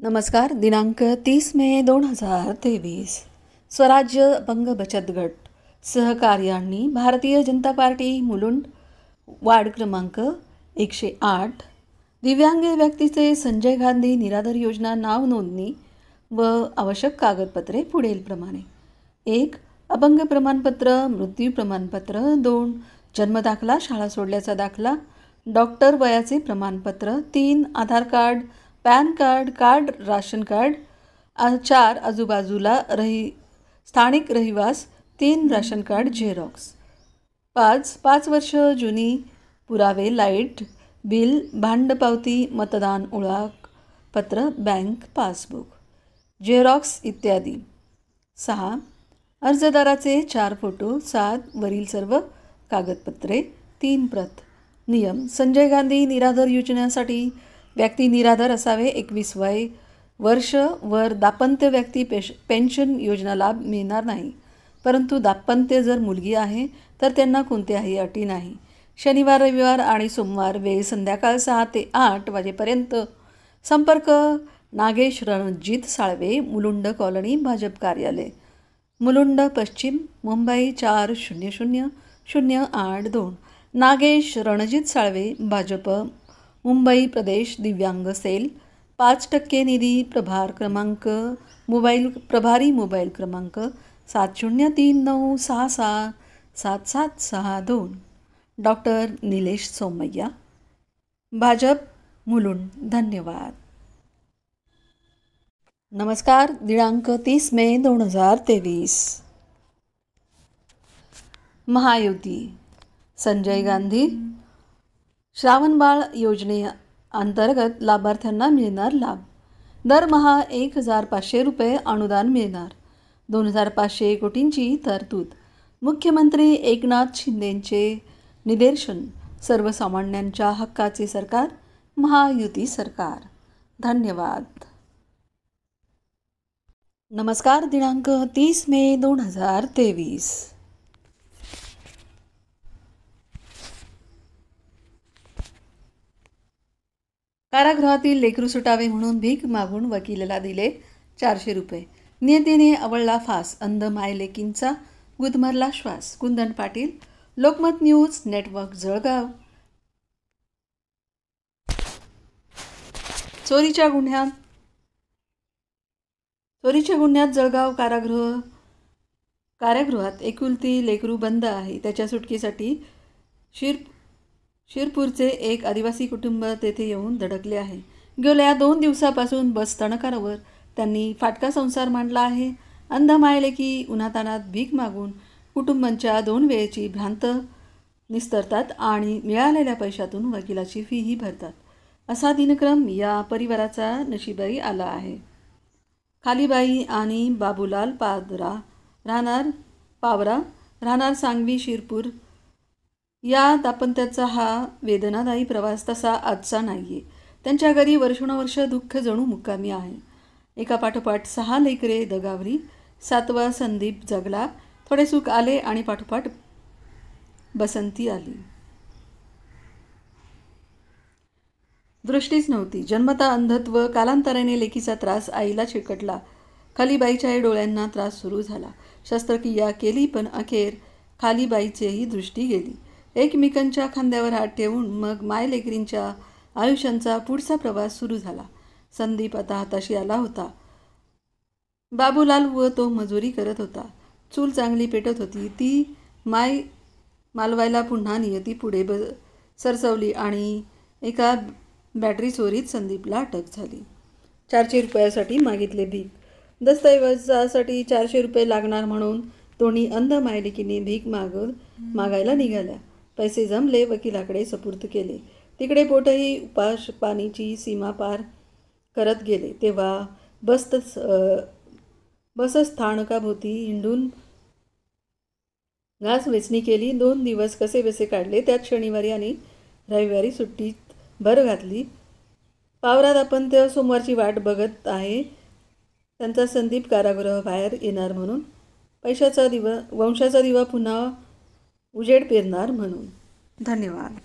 नमस्कार दिनांक तीस मे दोन हजार तेवीस स्वराज्य अपंग बचत गट सहकार्यांनी भारतीय जनता पार्टी मुलुंड वार्ड क्रमांक एकशे आठ दिव्यांग व्यक्तीचे संजय गांधी निराधार योजना नाव नोंदणी व आवश्यक कागदपत्रे पुढीलप्रमाणे एक अपंग प्रमाणपत्र मृत्यू प्रमाणपत्र दोन जन्मदाखला शाळा सोडल्याचा दाखला डॉक्टर वयाचे प्रमाणपत्र तीन Aadhaar card PAN card card ration card चार आजूबाजूला रही स्थानिक रहिवास तीन राशन कार्ड झेरॉक्स पाच पाच वर्ष जुनी पुरावे लाईट बिल भांडपावती मतदान पत्र बँक पासबुक झेरॉक्स इत्यादी सहा अर्जदाराचे चार फोटो सात वरील सर्व कागदपत्रे तीन प्रत नियम संजय गांधी निराधार योजनेसाठी व्यक्ती निराधार असावे एकवीस वय वर्ष वर दापंत्य व्यक्ती पेश पेन्शन योजना लाभ मिळणार नाही परंतु दापंत्य जर मुलगी आहे तर त्यांना कोणत्याही अटी नाही शनिवार रविवार आणि सोमवार वेळ संध्याकाळ सहा ते आठ वाजेपर्यंत संपर्क नागेश रणजित साळवे मुलुंड कॉलनी भाजप कार्यालय मुलुंड पश्चिम मुंबई चार शून्य शून्य शून्य आठ दोन नागेश रणजित साळवे भाजप मुंबई प्रदेश दिव्यांग सेल पाच टक्के निधी प्रभार क्रमांक मोबाईल प्रभारी मोबाईल क्रमांक सात शून्य तीन नऊ सहा सहा सात सात सहा दोन डॉक्टर निलेश सोमय्या भाजप मुलुंड धन्यवाद नमस्कार दिनांक तीस मे दोन हजार तेवीस महायुती संजय गांधी श्रावणबाळ योजने अंतर्गत लाभार्थ्यांना मिळणार लाभ दरमहा एक हजार पाचशे रुपये अनुदान मिळणार दोन हजार पाचशे कोटींची तरतूद मुख्यमंत्री एकनाथ शिंदेंचे निदर्शन सर्वसामान्यांच्या हक्काचे सरकार महायुती सरकार धन्यवाद नमस्कार दिनांक तीस मे दोन हजार तेवीस कारागृहातील लेकरू सुटावे म्हणून भीक मागून वकिलाला दिले चारशे रुपये नियतीने अवळला फास अंध माय लेकींचा गुदमरला श्वास कुंदन पाटील लोकमत न्यूज नेटवर्क जळगाव चोरीच्या गुन्ह्यात चोरीच्या गुन्ह्यात जळगाव कारागृह कारागृहात एकुलती लेकरू बंद आहे त्याच्या सुटकीसाठी शिर शिरपूरचे एक आदिवासी कुटुंब तेथे येऊन धडकले आहे गेल्या दोन दिवसापासून बस तणकारावर त्यांनी फाटका संसार मांडला आहे अंध मायले की उन्हातानात भीक मागून कुटुंबांच्या दोन वेळेची भ्रांत निस्तरतात आणि मिळालेल्या पैशातून वकिलाची फीही भरतात असा दिनक्रम या परिवाराचा नशिबाई आला आहे खालीबाई आणि बाबूलाल पादरा राहणार पावरा राहणार सांगवी शिरपूर यात आपण त्याचा हा वेदनादायी प्रवास तसा आजचा नाही आहे त्यांच्या घरी वर्षानुवर्ष दुःख जणू मुक्कामी आहे एका पाठोपाठ सहा लेकरे दगावरी सातवा संदीप जगला थोडे सुख आले आणि पाठोपाठ बसंती आली दृष्टीच नव्हती जन्मता अंधत्व कालांतराने लेकीचा त्रास आईला चिकटला खालीबाईच्याही डोळ्यांना त्रास सुरू झाला शस्त्रक्रिया केली पण अखेर खालीबाईचेही दृष्टी गेली एकमेकांच्या खांद्यावर हात ठेवून मग माय लेकरींच्या आयुष्यांचा पुढचा प्रवास सुरू झाला संदीप आता हाताशी आला होता बाबूलाल व तो मजुरी करत होता चूल चांगली पेटत होती ती माय मालवायला पुन्हा नियती पुढे ब सरसवली आणि एका बॅटरी चोरीत संदीपला अटक झाली चारशे रुपयासाठी मागितले भीक दस्तऐवजासाठी चारशे रुपये लागणार म्हणून तोनी अंध मायलिकीने भीक माग मागायला निघाल्या पैसे जमले वकिलाकडे सपूर्त केले तिकडे पोटही उपाश पाणीची सीमा पार करत गेले तेव्हा बस्त बसस्थानकाभोवती हिंडून घास वेचणी केली दोन दिवस कसे बसे काढले त्यात शनिवारी आणि रविवारी सुट्टीत भर घातली पावरात आपण त्या सोमवारची वाट बघत आहे त्यांचा संदीप कारागृह बाहेर येणार म्हणून पैशाचा दिवा वंशाचा दिवा पुन्हा उजेड पेरणार म्हणून धन्यवाद